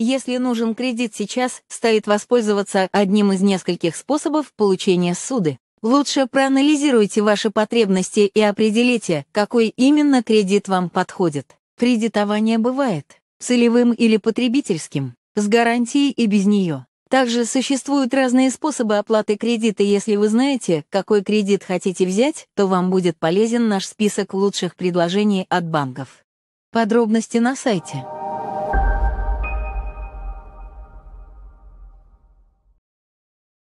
Если нужен кредит сейчас, стоит воспользоваться одним из нескольких способов получения суды. Лучше проанализируйте ваши потребности и определите, какой именно кредит вам подходит. Кредитование бывает целевым или потребительским, с гарантией и без нее. Также существуют разные способы оплаты кредита. Если вы знаете, какой кредит хотите взять, то вам будет полезен наш список лучших предложений от банков. Подробности на сайте.